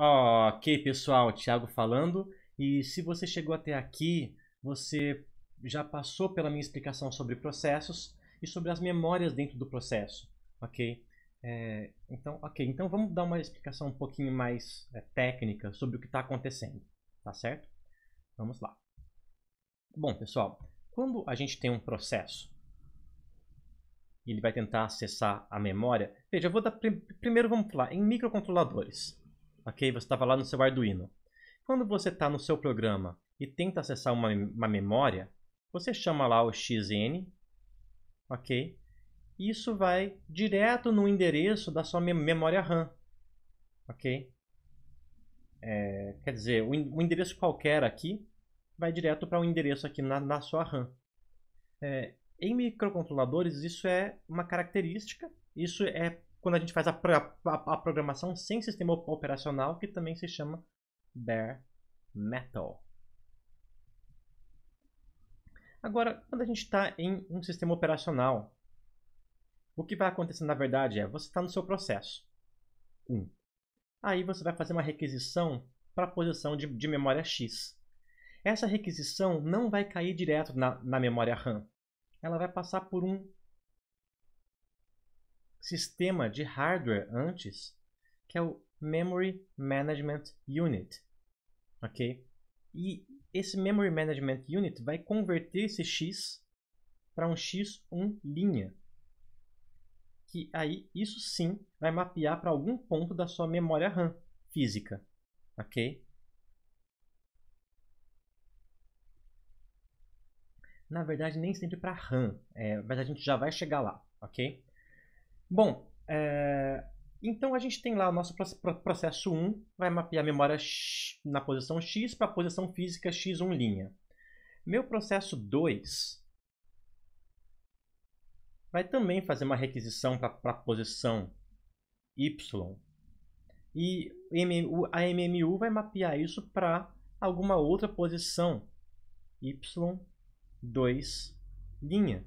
Ok, pessoal, Thiago falando. E se você chegou até aqui, você já passou pela minha explicação sobre processos e sobre as memórias dentro do processo, ok? É, então, ok, então vamos dar uma explicação um pouquinho mais é, técnica sobre o que está acontecendo, tá certo? Vamos lá. Bom, pessoal, quando a gente tem um processo e ele vai tentar acessar a memória, veja, eu vou dar pr primeiro vamos falar em microcontroladores ok? Você estava lá no seu Arduino. Quando você está no seu programa e tenta acessar uma, uma memória, você chama lá o XN, ok? Isso vai direto no endereço da sua memória RAM, ok? É, quer dizer, o, um endereço qualquer aqui vai direto para um endereço aqui na, na sua RAM. É, em microcontroladores, isso é uma característica, isso é quando a gente faz a, a, a, programação sem sistema operacional, que também se chama bare metal. Agora, quando a gente está em um sistema operacional, o que vai acontecer na verdade é você está no seu processo. 1. Um. Aí você vai fazer uma requisição para a posição de, de, memória X. Essa requisição não vai cair direto na, na memória RAM. Ela vai passar por um sistema de hardware antes, que é o Memory Management Unit, ok? E esse Memory Management Unit vai converter esse X para um X1 linha, que aí isso sim vai mapear para algum ponto da sua memória RAM física, ok? Na verdade, nem sempre para RAM, é, mas a gente já vai chegar lá, ok? Bom, é... então a gente tem lá o nosso processo 1, vai mapear a memória na posição X para a posição física X1 linha. Meu processo 2 vai também fazer uma requisição para a posição Y. E a MMU vai mapear isso para alguma outra posição Y2 linha.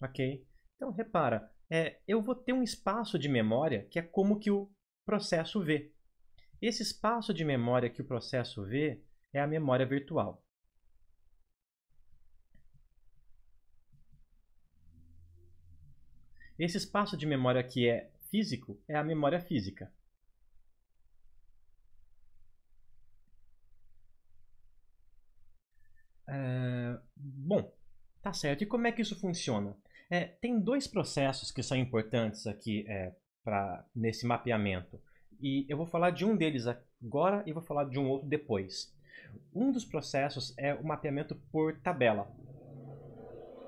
Ok? Então repara, é, eu vou ter um espaço de memória que é como que o processo vê. Esse espaço de memória que o processo vê é a memória virtual. Esse espaço de memória que é físico é a memória física. É, bom, tá certo. E como é que isso funciona? É, tem dois processos que são importantes aqui é, nesse mapeamento. E eu vou falar de um deles agora e vou falar de um outro depois. Um dos processos é o mapeamento por tabela.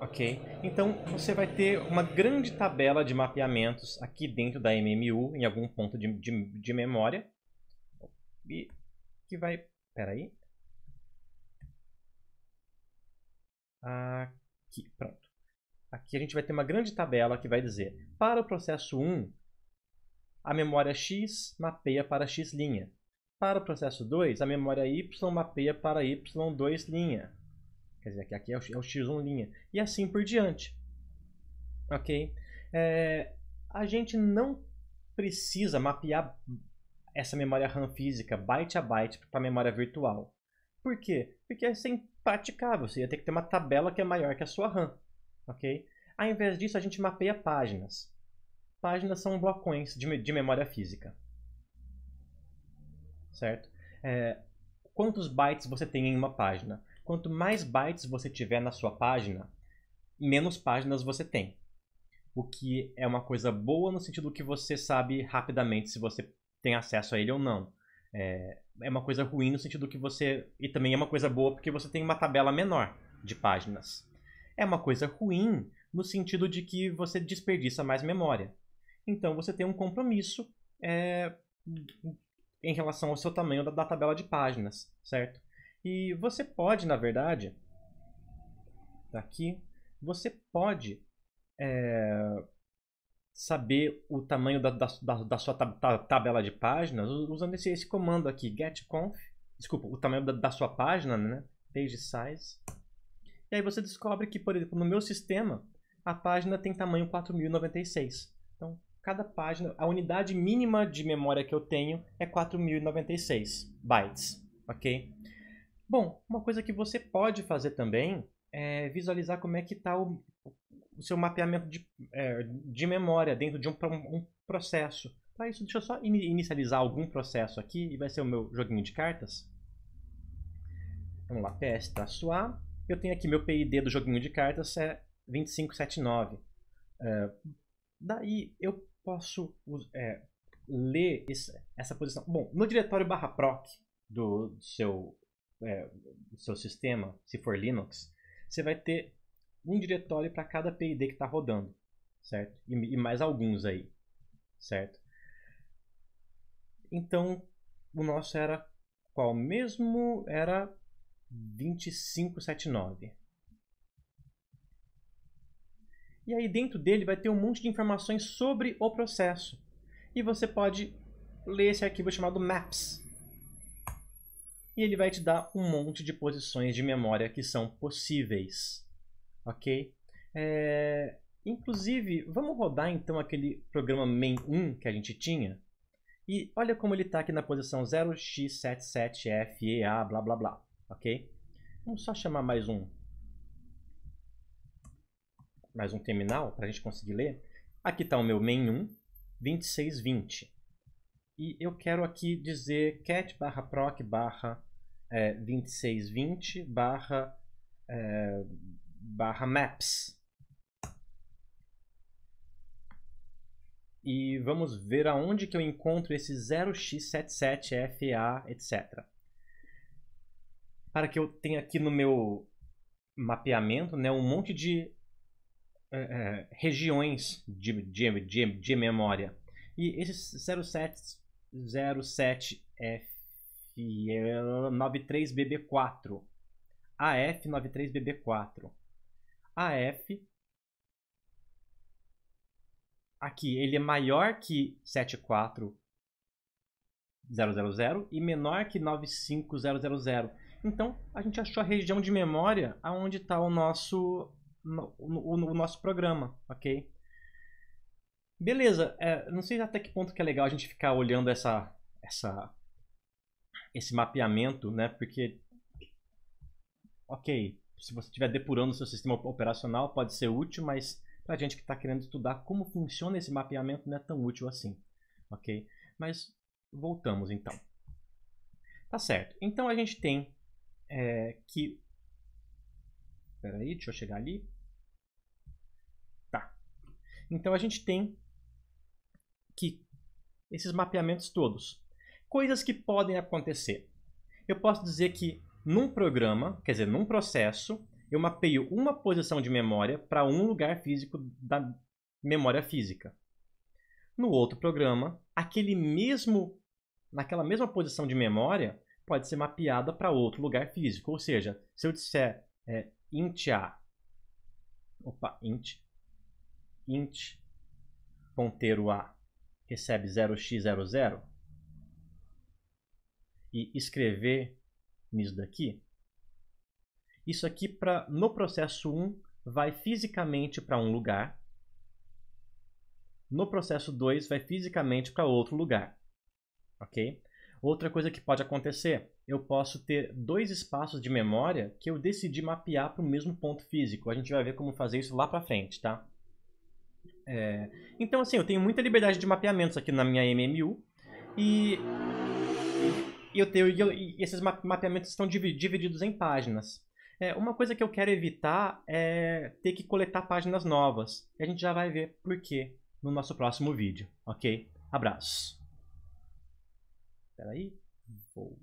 Ok? Então você vai ter uma grande tabela de mapeamentos aqui dentro da MMU, em algum ponto de, de, de memória. E que vai. Peraí. Aqui, pronto. Aqui a gente vai ter uma grande tabela que vai dizer, para o processo 1, a memória X mapeia para X linha. Para o processo 2, a memória Y mapeia para Y2 linha. Quer dizer, aqui é o, X1 é linha. E assim por diante. Ok? É, a gente não precisa mapear essa memória RAM física byte a byte para a memória virtual. Por quê? Porque isso é impraticável. Você ia ter que ter uma tabela que é maior que a sua RAM ok? Ao invés disso, a gente mapeia páginas. Páginas são blocões de, de memória física, certo? É, quantos bytes você tem em uma página? Quanto mais bytes você tiver na sua página, menos páginas você tem. O que é uma coisa boa no sentido que você sabe rapidamente se você tem acesso a ele ou não. É, é uma coisa ruim no sentido que você. E também é uma coisa boa porque você tem uma tabela menor de páginas é uma coisa ruim no sentido de que você desperdiça mais memória. Então você tem um compromisso é, em relação ao seu tamanho da, da tabela de páginas, certo? E você pode, na verdade, aqui, você pode é, saber o tamanho da, da, da sua tab, tabela de páginas usando esse, esse comando aqui, getconf, desculpa, o tamanho da, da sua página, né? Page size e aí você descobre que, por exemplo, no meu sistema, a página tem tamanho 4096. Então, cada página, a unidade mínima de memória que eu tenho é 4096 bytes, ok? Bom, uma coisa que você pode fazer também é visualizar como é que está o, o, seu mapeamento de, é, de memória dentro de um, um processo. Para isso, deixa eu só in inicializar algum processo aqui e vai ser o meu joguinho de cartas. Vamos lá, ps-a eu tenho aqui meu PID do joguinho de cartas é 2579. É, daí eu posso é, ler esse, essa posição. Bom, no diretório barra proc do, do seu, é, do seu sistema, se for Linux, você vai ter um diretório para cada PID que está rodando, certo? E, e mais alguns aí, certo? Então, o nosso era qual mesmo? Era 2579. E aí dentro dele vai ter um monte de informações sobre o processo. E você pode ler esse arquivo chamado maps. E ele vai te dar um monte de posições de memória que são possíveis. Ok? É... Inclusive, vamos rodar então aquele programa main1 que a gente tinha. E olha como ele está aqui na posição 0x77FEA, blá blá blá ok? Vamos só chamar mais um mais um terminal para a gente conseguir ler. Aqui está o meu main1 2620 e eu quero aqui dizer cat barra proc barra 2620 é, barra, é, barra maps. E vamos ver aonde que eu encontro esse 0x77FA, etc para que eu tenha aqui no meu mapeamento né, um monte de é, é regiões de, de, de, de, memória. E esse 0707F93BB4, AF93BB4, AF aqui ele é maior que 74 000 e menor que 95000. Então, a gente achou a região de memória aonde está o nosso, o, o nosso programa, ok? Beleza, é, não sei até que ponto que é legal a gente ficar olhando essa, essa, esse mapeamento, né? Porque, ok, se você estiver depurando o seu sistema operacional, pode ser útil, mas para gente que está querendo estudar como funciona esse mapeamento, não é tão útil assim, ok? Mas Voltamos então. Tá certo. Então a gente tem é, que. Espera aí, deixa eu chegar ali. Tá. Então a gente tem que esses mapeamentos todos. Coisas que podem acontecer. Eu posso dizer que num programa, quer dizer, num processo, eu mapeio uma posição de memória para um lugar físico da memória física. No outro programa, aquele mesmo naquela mesma posição de memória, pode ser mapeada para outro lugar físico. Ou seja, se eu disser é, int a, opa, int, int ponteiro a recebe 0x00 e escrever nisso daqui, isso aqui pra, no processo 1 vai fisicamente para um lugar, no processo 2 vai fisicamente para outro lugar ok? Outra coisa que pode acontecer, eu posso ter dois espaços de memória que eu decidi mapear para o mesmo ponto físico. A gente vai ver como fazer isso lá para frente, tá? É... Então, assim, eu tenho muita liberdade de mapeamentos aqui na minha MMU e eu tenho e esses mapeamentos estão divididos em páginas. É, uma coisa que eu quero evitar é ter que coletar páginas novas. E a gente já vai ver por quê no nosso próximo vídeo, ok? Abraço! Peraí. Vou